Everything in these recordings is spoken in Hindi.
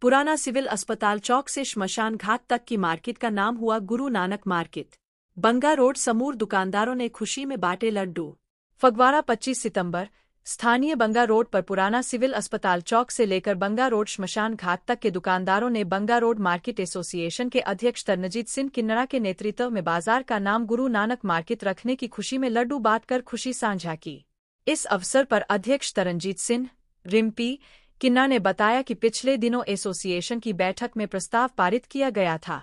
पुराना सिविल अस्पताल चौक से शमशान घाट तक की मार्केट का नाम हुआ गुरु नानक मार्केट बंगा रोड समूर दुकानदारों ने खुशी में बांटे लड्डू फगवारा 25 सितंबर स्थानीय बंगा रोड पर पुराना सिविल अस्पताल चौक से लेकर बंगा रोड शमशान घाट तक के दुकानदारों ने बंगा रोड मार्केट एसोसिएशन के अध्यक्ष तरनजीत सिंह किन्नड़ा के नेतृत्व में बाजार का नाम गुरु नानक मार्केट रखने की खुशी में लड्डू बांटकर खुशी साझा की इस अवसर पर अध्यक्ष तरनजीत सिंह रिम्पी किन्ना ने बताया कि पिछले दिनों एसोसिएशन की बैठक में प्रस्ताव पारित किया गया था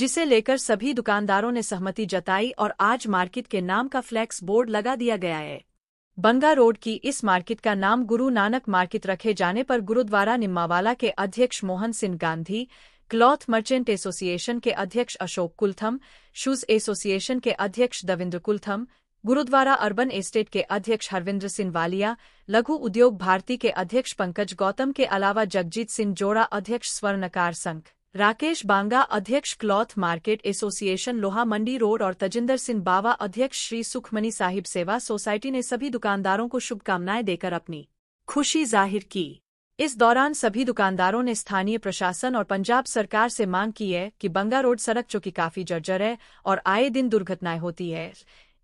जिसे लेकर सभी दुकानदारों ने सहमति जताई और आज मार्केट के नाम का फ्लैक्स बोर्ड लगा दिया गया है बंगा रोड की इस मार्केट का नाम गुरु नानक मार्केट रखे जाने पर गुरुद्वारा निम्मावाला के अध्यक्ष Mohan Singh Gandhi cloth merchant association के अध्यक्ष अशोक कुलथम शूज एसोसिएशन के अध्यक्ष दविंद्र कुलथम गुरुद्वारा अर्बन एस्टेट के अध्यक्ष हरविंद्र सिंह वालिया लघु उद्योग भारती के अध्यक्ष पंकज गौतम के अलावा जगजीत सिंह जोड़ा अध्यक्ष स्वर्णकार संघ राकेश बांगा अध्यक्ष क्लॉथ मार्केट एसोसिएशन लोहा मंडी रोड और तजिंदर सिंह बावा अध्यक्ष श्री सुखमनी साहिब सेवा सोसाइटी ने सभी दुकानदारों को शुभकामनाएं देकर अपनी खुशी जाहिर की इस दौरान सभी दुकानदारों ने स्थानीय प्रशासन और पंजाब सरकार से मांग की है कि बंगा रोड सड़क चूंकि काफी जर्जर है और आए दिन दुर्घटनाएं होती है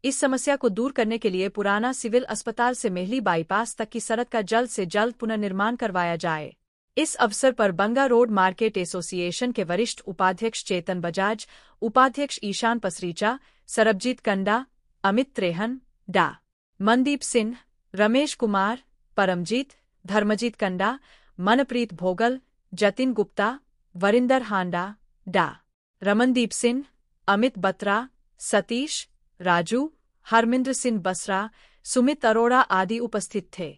इस समस्या को दूर करने के लिए पुराना सिविल अस्पताल से मेहली बाईपास तक की सड़क का जल्द से जल्द पुनर्निर्माण करवाया जाए इस अवसर पर बंगा रोड मार्केट एसोसिएशन के वरिष्ठ उपाध्यक्ष चेतन बजाज उपाध्यक्ष ईशान पसरीचा सरबजीत कंडा अमित त्रेहन डा मनदीप सिंह रमेश कुमार परमजीत धर्मजीत कंडा मनप्रीत भोगल जतिन गुप्ता वरिंदर हांडा डा रमनदीप सिंह अमित बत्रा सतीश राजू हरमिंदर सिंह बसरा सुमित अरोड़ा आदि उपस्थित थे